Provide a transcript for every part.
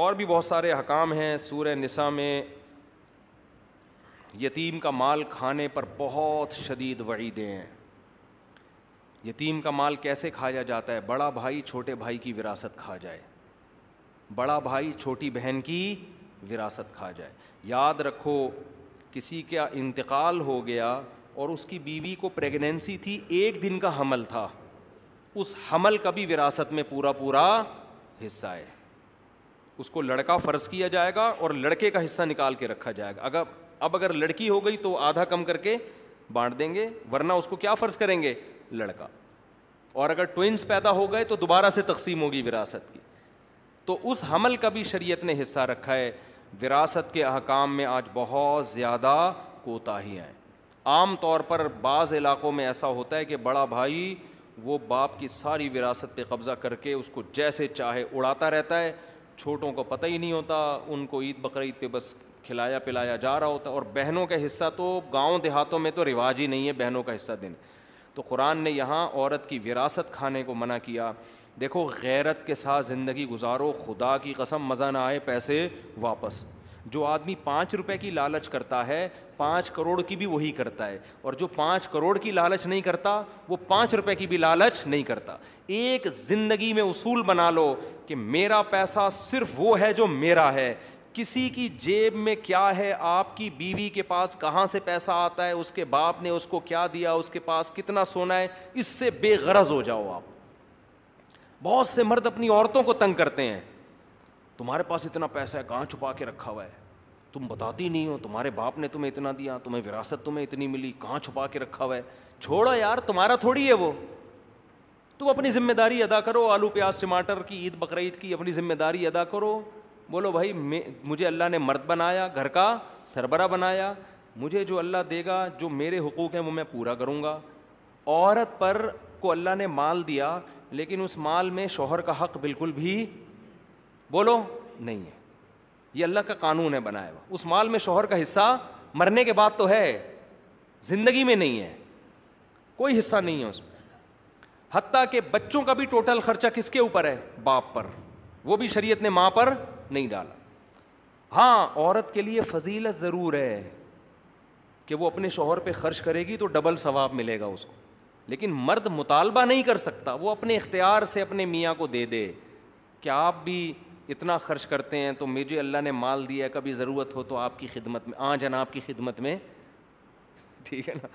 और भी बहुत सारे हकाम हैं सूर निसा में यतीम का माल खाने पर बहुत शदीद वईदें हैं यतीम का माल कैसे खाया जाता है बड़ा भाई छोटे भाई की विरासत खा जाए बड़ा भाई छोटी बहन की विरासत खा जाए याद रखो किसी का इंतकाल हो गया और उसकी बीवी को प्रेगनेंसी थी एक दिन का हमल था उस हमल का भी विरासत में पूरा पूरा हिस्सा है उसको लड़का फ़र्ज किया जाएगा और लड़के का हिस्सा निकाल के रखा जाएगा अगर अब अगर लड़की हो गई तो आधा कम करके बांट देंगे वरना उसको क्या फ़र्ज करेंगे लड़का और अगर ट्विंस पैदा हो गए तो दोबारा से तकसीम होगी विरासत की तो उस हमल का भी शरीयत ने हिस्सा रखा है विरासत के अहकाम में आज बहुत ज़्यादा कोताहियाँ हैं आम तौर पर बाज़ इलाक़ों में ऐसा होता है कि बड़ा भाई वो बाप की सारी विरासत पे कब्ज़ा करके उसको जैसे चाहे उड़ाता रहता है छोटों को पता ही नहीं होता उनको ईद बकर पे बस खिलाया पिलाया जा रहा होता और बहनों का हिस्सा तो गांव देहातों में तो रिवाज ही नहीं है बहनों का हिस्सा दिन तो कुरान ने यहाँ औरत की विरासत खाने को मना किया देखो गैरत के साथ ज़िंदगी गुजारो खुदा की कसम मज़ा ना आए पैसे वापस जो आदमी पाँच रुपए की लालच करता है पाँच करोड़ की भी वही करता है और जो पाँच करोड़ की लालच नहीं करता वो पाँच रुपए की भी लालच नहीं करता एक ज़िंदगी में उसूल बना लो कि मेरा पैसा सिर्फ वो है जो मेरा है किसी की जेब में क्या है आपकी बीवी के पास कहाँ से पैसा आता है उसके बाप ने उसको क्या दिया उसके पास कितना सोना है इससे बेगरज हो जाओ आप बहुत से मर्द अपनी औरतों को तंग करते हैं तुम्हारे पास इतना पैसा है कहाँ छुपा के रखा हुआ है तुम बताती नहीं हो तुम्हारे बाप ने तुम्हें इतना दिया तुम्हें विरासत तुम्हें इतनी मिली कहाँ छुपा के रखा हुआ है छोड़ो यार तुम्हारा थोड़ी है वो तुम अपनी जिम्मेदारी अदा करो आलू प्याज टमाटर की ईद बकरीद की अपनी जिम्मेदारी अदा करो बोलो भाई मुझे अल्लाह ने मर्द बनाया घर का सरबरा बनाया मुझे जो अल्लाह देगा जो मेरे हकूक़ हैं वो मैं पूरा करूँगा औरत पर को अल्लाह ने माल दिया लेकिन उस माल में शोहर का हक बिल्कुल भी बोलो नहीं है ये अल्लाह का कानून है बनाया हुआ उस माल में शोहर का हिस्सा मरने के बाद तो है ज़िंदगी में नहीं है कोई हिस्सा नहीं है उसमें हती के बच्चों का भी टोटल खर्चा किसके ऊपर है बाप पर वो भी शरीयत ने माँ पर नहीं डाला हाँ औरत के लिए फजीलत ज़रूर है कि वो अपने शोहर पे खर्च करेगी तो डबल सवाब मिलेगा उसको लेकिन मर्द मुतालबा नहीं कर सकता वो अपने इख्तियार से अपने मियाँ को दे दे क्या आप भी इतना खर्च करते हैं तो मुझे अल्लाह ने माल दिया कभी ज़रूरत हो तो आपकी खिदमत में आ जाना आपकी खिदमत में ठीक है ना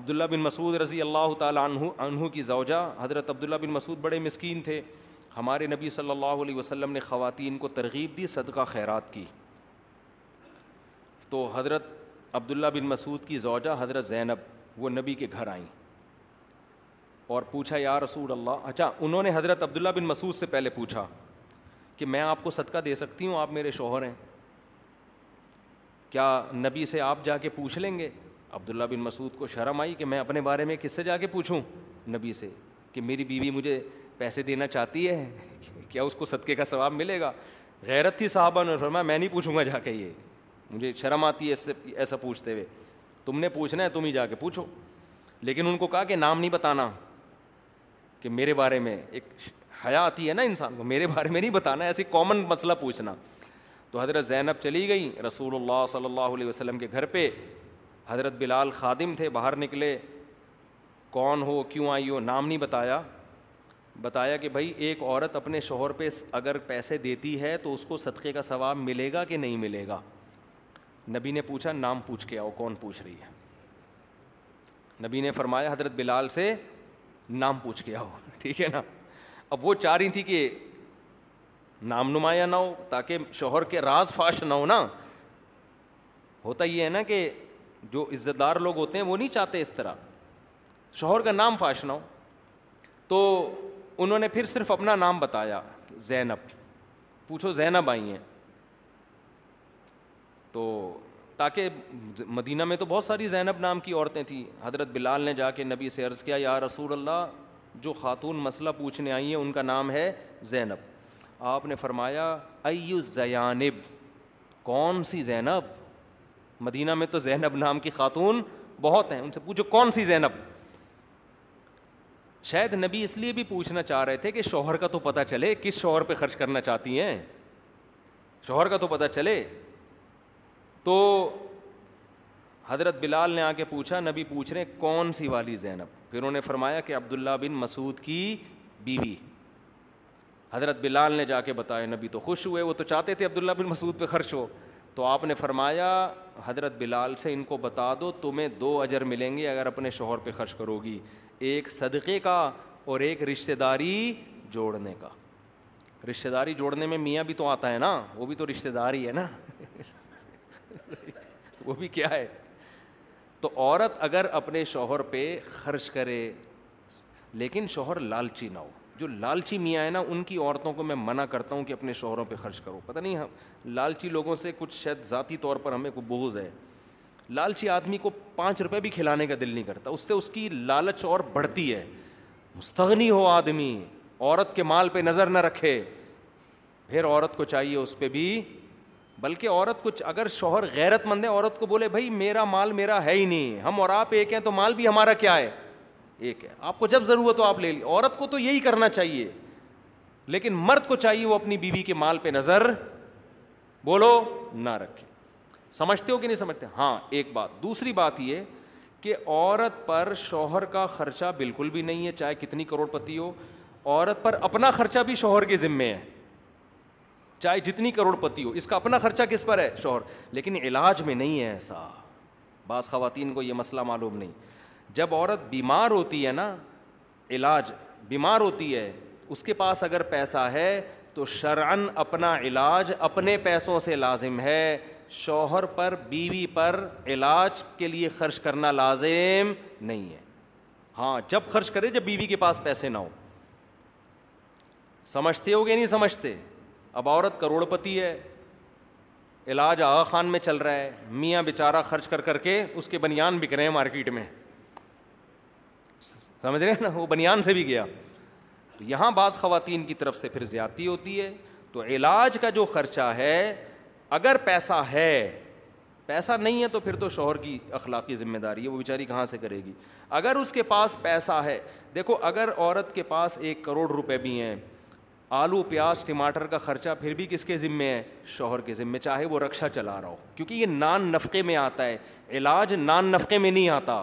अब्दुल्ला बिन मसूद रज़ी अल्लाह तु अनहू की जौजा हज़रत अब्दुल्ला बिन मसूद बड़े मस्किन थे हमारे नबी सल्लल्लाहु अलैहि वसल्लम ने ख़वातीन को तरगीब दी सदका खैरात की तो हज़रत अब्दुल्ला बिन मसूद की जौजा हज़रत ज़ैनब वो नबी के घर आईं और पूछा यार रसूल अल्लाह अच्छा उन्होंने हज़रत अब्दुल्ला बिन मसूद से पहले पूछा कि मैं आपको सदका दे सकती हूँ आप मेरे शोहर हैं क्या नबी से आप जाके पूछ लेंगे अब्दुल्ला बिन मसूद को शर्म आई कि मैं अपने बारे में किससे जाके पूछूं नबी से कि मेरी बीवी मुझे पैसे देना चाहती है क्या उसको सदक़े का सवाब मिलेगा गैरत थी साहबा ने फरमाया मैं नहीं पूछूंगा जाके ये मुझे शर्म आती है इससे ऐसा पूछते हुए तुमने पूछना है तुम ही जाके पूछो लेकिन उनको कहा कि नाम नहीं बताना कि मेरे बारे में एक हया आती है ना इंसान को मेरे बारे में नहीं बताना ऐसे कॉमन मसला पूछना तो हज़रत ज़ैनब चली गई रसूल सल्लल्लाहु वसलम के घर पर हज़रत बिलाल खादिम थे बाहर निकले कौन हो क्यों आई हो नाम नहीं बताया बताया कि भाई एक औरत अपने शोहर पे अगर पैसे देती है तो उसको सदक़े का सवाब मिलेगा कि नहीं मिलेगा नबी ने पूछा नाम पूछ के आओ कौन पूछ रही है नबी ने फरमाया हज़रत बिलाल से नाम पूछ के आओ ठीक है ना अब वो चाह रही थी कि नाम नुमाया ना हो ताकि शोहर के राज फाश ना हो ना होता ये है ना कि जो इज़्ज़तदार लोग होते हैं वो नहीं चाहते इस तरह शोहर का नाम फाश ना हो तो उन्होंने फिर सिर्फ अपना नाम बताया जैनब पूछो जैनब आई हैं तो ताकि मदीना में तो बहुत सारी जैनब नाम की औरतें थी हज़रत बिलाल ने जाके नबी से अर्ज़ किया या रसूल अल्लाह जो ख़ातून मसला पूछने आई हैं उनका नाम है ज़ैनब आपने फरमाया अयु ज़यानब कौन सी ज़ैनब मदीना में तो ज़ैनब नाम की ख़ातून बहुत हैं उनसे पूछो कौन सी ज़ैनब शायद नबी इसलिए भी पूछना चाह रहे थे कि शोहर का तो पता चले किस शोहर पे खर्च करना चाहती हैं शोहर का तो पता चले तो हज़रत बिलाल ने आके पूछा नबी पूछ रहे कौन सी वाली जैनब फिर उन्होंने फरमाया कि अब्दुल्ला बिन मसूद की बीवी हज़रत बिलाल ने जाके बताए नबी तो खुश हुए वो तो चाहते थे अब्दुल्ला बिन मसूद पे खर्च हो तो आपने फरमाया हज़रत बिलाल से इनको बता दो तुम्हें दो अजर मिलेंगे अगर अपने शोहर पर खर्च करोगी एक सदक़े का और एक रिश्तेदारी जोड़ने का रिश्तेदारी जोड़ने में मियाँ भी तो आता है ना वो भी तो रिश्तेदारी है ना वो भी क्या है तो औरत अगर अपने शोहर पे खर्च करे लेकिन शोहर लालची ना हो जो लालची मियाँ है ना उनकी औरतों को मैं मना करता हूँ कि अपने शोहरों पे खर्च करो पता नहीं हम लालची लोगों से कुछ शायद ज़ाती तौर पर हमें को बोझ है लालची आदमी को पाँच रुपये भी खिलाने का दिल नहीं करता उससे उसकी लालच और बढ़ती है मुस्तगनी हो आदमी औरत के माल पर नज़र न रखे फिर औरत को चाहिए उस पर भी बल्कि औरत कुछ अगर शोहर गैरतमंद है औरत को बोले भाई मेरा माल मेरा है ही नहीं हम और आप एक हैं तो माल भी हमारा क्या है एक है आपको जब ज़रूरत हो आप ले ली औरत को तो यही करना चाहिए लेकिन मर्द को चाहिए वो अपनी बीवी के माल पे नज़र बोलो ना रखे समझते हो कि नहीं समझते हाँ एक बात दूसरी बात ये कि औरत पर शोहर का खर्चा बिल्कुल भी नहीं है चाहे कितनी करोड़पति हो औरत पर अपना खर्चा भी शोहर के ज़िम्मे है चाहे जितनी करोड़पति हो इसका अपना खर्चा किस पर है शोहर लेकिन इलाज में नहीं है ऐसा बास खातन को ये मसला मालूम नहीं जब औरत बीमार होती है ना इलाज बीमार होती है उसके पास अगर पैसा है तो शरअन अपना इलाज अपने पैसों से लाजिम है शोहर पर बीवी पर इलाज के लिए खर्च करना लाजिम नहीं है हाँ जब खर्च करे जब बीवी के पास पैसे ना हो समझते हो गए नहीं समझते अब औरत करोड़पति है इलाज आगा खान में चल रहा है मियाँ बेचारा खर्च कर करके उसके बनियान बिक रहे हैं मार्केट में समझ रहे हैं ना वो बनियान से भी गया तो यहाँ बास ख़वातीन की तरफ से फिर ज़्यादती होती है तो इलाज का जो ख़र्चा है अगर पैसा है पैसा नहीं है तो फिर तो शोहर की अखलाकी ज़िम्मेदारी है वो बेचारी कहाँ से करेगी अगर उसके पास पैसा है देखो अगर औरत के पास एक करोड़ रुपये भी हैं आलू प्याज टमाटर का ख़र्चा फिर भी किसके ज़िम्मे है शोहर के ज़िम्मे चाहे वो रक्षा चला रहा हो क्योंकि ये नान नफ़े में आता है इलाज नान नफ़े में नहीं आता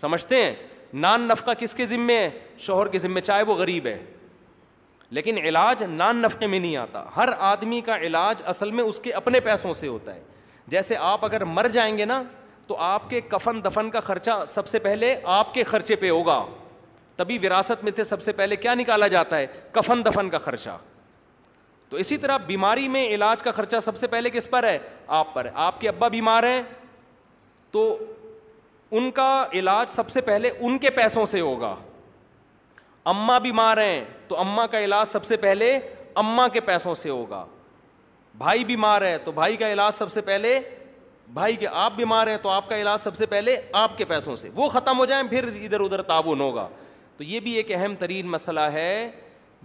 समझते हैं नान नफ़ा किसके ज़िम्मे है शोहर के ज़िम्मे चाहे वो गरीब है लेकिन इलाज नान नफ़े में नहीं आता हर आदमी का इलाज असल में उसके अपने पैसों से होता है जैसे आप अगर मर जाएंगे ना तो आपके कफन दफन का खर्चा सबसे पहले आपके खर्चे पर होगा तभी विरासत में थे सबसे पहले क्या निकाला जाता है कफन दफन का खर्चा तो इसी तरह बीमारी में इलाज का खर्चा सबसे पहले किस पर है आप पर है आपके अब्बा बीमार हैं तो उनका इलाज सबसे पहले उनके पैसों से होगा अम्मा बीमार हैं तो अम्मा का इलाज सबसे पहले अम्मा के पैसों से होगा भाई बीमार है तो भाई का इलाज सबसे पहले भाई के आप बीमार हैं तो आपका इलाज सबसे पहले आपके पैसों से वो ख़त्म हो जाए फिर इधर उधर ताबुन होगा तो ये भी एक अहम तरीन मसला है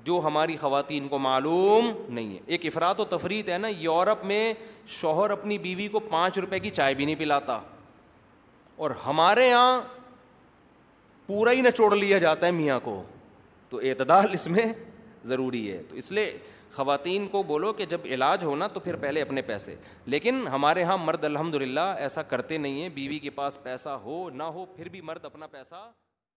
जो हमारी ख़वान को मालूम नहीं है एक अफरात व तफरीत है ना यूरोप में शोहर अपनी बीवी को पाँच रुपए की चाय भी नहीं पिलाता और हमारे यहाँ पूरा ही नचोड़ लिया जाता है मियाँ को तो अतदाल इसमें ज़रूरी है तो इसलिए ख़ातन को बोलो कि जब इलाज होना तो फिर पहले अपने पैसे लेकिन हमारे यहाँ मर्द अलहमदिल्ला ऐसा करते नहीं हैं बीवी के पास पैसा हो ना हो फिर भी मर्द अपना पैसा